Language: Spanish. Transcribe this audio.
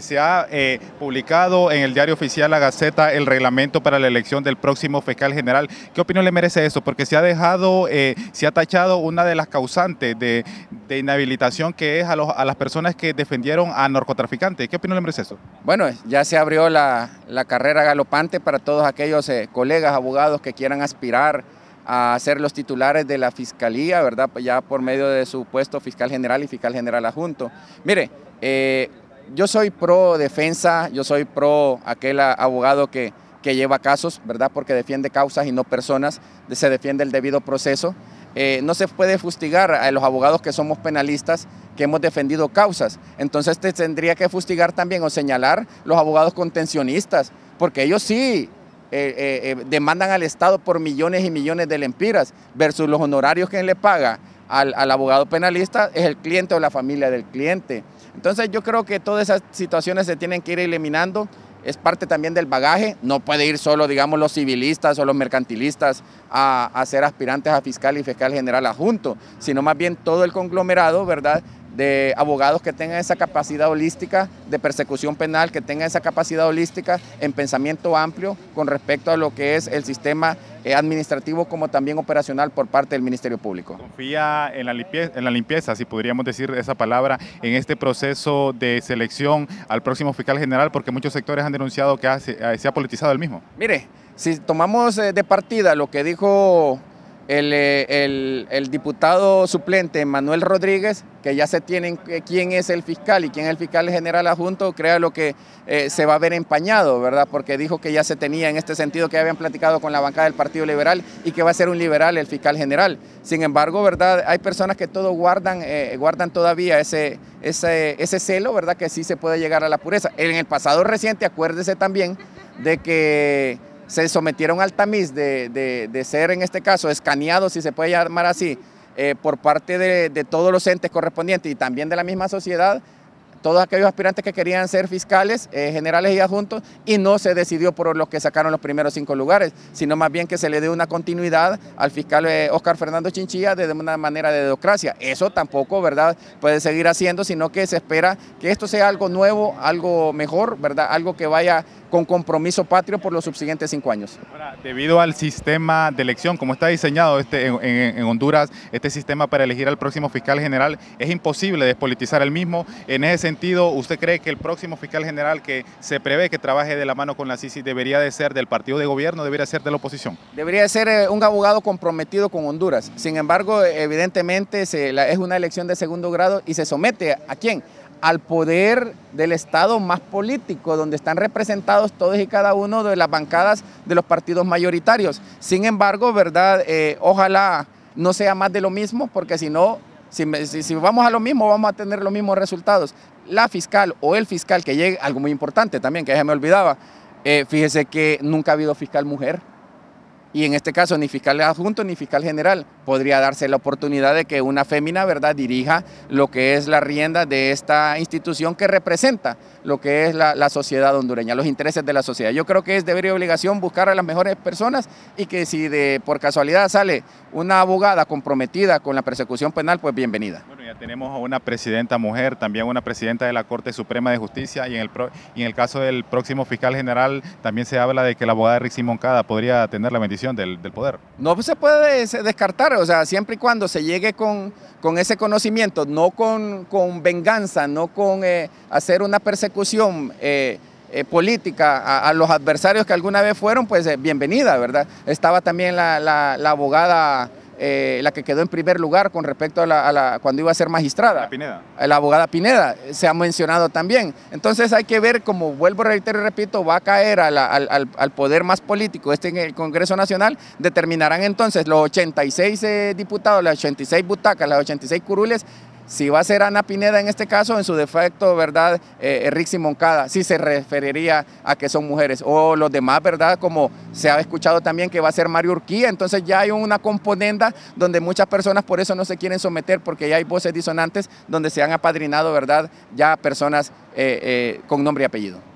Se ha eh, publicado en el diario oficial La Gaceta el reglamento para la elección del próximo fiscal general. ¿Qué opinión le merece eso? Porque se ha dejado, eh, se ha tachado una de las causantes de, inhabilitación que es a, las personas que defendieron a narcotraficantes. ¿Qué opinión le merece eso? Bueno, ya se abrió la, carrera galopante para todos aquellos eh, colegas abogados que quieran aspirar a ser los titulares de la fiscalía, ¿verdad? Ya por medio de su puesto fiscal general y fiscal general adjunto. Mire, yo soy pro defensa, yo soy pro aquel abogado que, lleva casos, ¿verdad? Porque defiende causas y no personas, se defiende el debido proceso. Eh, no se puede fustigar a los abogados que somos penalistas, que hemos defendido causas. Entonces te tendría que fustigar también o señalar los abogados contencionistas, porque ellos sí eh, eh, demandan al Estado por millones y millones de lempiras versus los honorarios que le paga al, abogado penalista es el cliente o la familia del cliente. Entonces yo creo que todas esas situaciones se tienen que ir eliminando es parte también del bagaje. No puede ir solo, digamos, los civilistas o los mercantilistas a, a ser aspirantes a fiscal y fiscal general adjunto, sino más bien todo el conglomerado, ¿verdad? de abogados que tengan esa capacidad holística de persecución penal, que tengan esa capacidad holística en pensamiento amplio con respecto a lo que es el sistema eh, administrativo como también operacional por parte del Ministerio Público. Confía en la, limpieza, si podríamos decir esa palabra, en este proceso de selección al próximo fiscal general, porque muchos sectores han denunciado que eh, se ha politizado el mismo. Mire, si tomamos eh, de partida lo que dijo eh, el, el, diputado suplente Manuel Rodríguez, que ya se tiene eh, quién es el fiscal y quién es el fiscal general adjunto, crea lo que eh, se va a ver empañado, ¿verdad? Porque dijo que ya se tenía en este sentido que habían platicado con la bancada del Partido Liberal y que va a ser un liberal el fiscal general. Sin embargo, ¿verdad? Hay personas que todo guardan, guardan todavía ese, ese, ese celo, ¿verdad? Que sí se puede llegar a la pureza. En el pasado reciente, acuérdese también de que se sometieron al tamiz de, ser, en este caso, escaneados, si se puede llamar así, eh, por parte de, de todos los entes correspondientes y también de la misma sociedad todos aquellos aspirantes que querían ser fiscales eh, generales y adjuntos y no se decidió por los que sacaron los primeros cinco lugares, sino más bien que se le dé una continuidad al fiscal Oscar eh, Fernando Chinchilla de una manera de democracia. Eso tampoco, ¿verdad?, puede seguir haciendo, sino que se espera que esto sea algo nuevo, algo mejor, ¿verdad?, algo que vaya con compromiso patrio por los subsiguientes cinco años. debido al sistema de elección, como está diseñado este, en, en Honduras, este sistema para elegir al próximo fiscal general, es imposible despolitizar el mismo. En ese ¿usted cree que el próximo fiscal general que se prevé que trabaje de la mano con la CICI debería de ser del partido de gobierno, debería ser de la oposición? Debería ser eh, un abogado comprometido con Honduras. Sin embargo, evidentemente es una elección de segundo grado y se somete a quién? al poder del Estado más político, donde están representados todos y cada uno de las bancadas de los partidos mayoritarios. Sin embargo, ¿verdad? Eh, ojalá no sea más de lo mismo, porque si no, si, vamos a lo mismo, vamos a tener los mismos resultados. La fiscal o el fiscal que llegue, algo muy importante también, que ya me olvidaba, eh, fíjese que nunca ha habido fiscal mujer y en este caso ni fiscal adjunto ni fiscal general. Podría darse la oportunidad de que una fémina ¿verdad? dirija lo que es la rienda de esta institución que representa lo que es la, la sociedad hondureña, los intereses de la sociedad. Yo creo que es deber y obligación buscar a las mejores personas y que si de, por casualidad sale una abogada comprometida con la persecución penal, pues bienvenida. Tenemos a una presidenta mujer, también una presidenta de la Corte Suprema de Justicia y en el, y en el caso del próximo fiscal general también se habla de que la abogada Rixi Moncada podría tener la bendición del, poder. No se puede descartar, o sea, siempre y cuando se llegue con, con ese conocimiento, no con, con venganza, no con eh, hacer una persecución. Eh, eh, política a, los adversarios que alguna vez fueron, pues bienvenida, ¿verdad? Estaba también la, la abogada eh, la que quedó en primer lugar con respecto a la, cuando iba a ser magistrada. La Pineda. La abogada Pineda, eh, se ha mencionado también. Entonces hay que ver, como vuelvo a reiterar y repito, va a caer al, poder más político este en el Congreso Nacional, determinarán entonces los 86 eh, diputados, las 86 butacas, las 86 curules, si va a ser Ana Pineda en este caso, en su defecto, ¿verdad? Eh, eh, Rixi Moncada, sí se referiría a que son mujeres. O los demás, ¿verdad? Como se ha escuchado también que va a ser Mario Urquía. Entonces ya hay una componenda donde muchas personas por eso no se quieren someter, porque ya hay voces disonantes donde se han apadrinado, ¿verdad? Ya personas eh, eh, con nombre y apellido.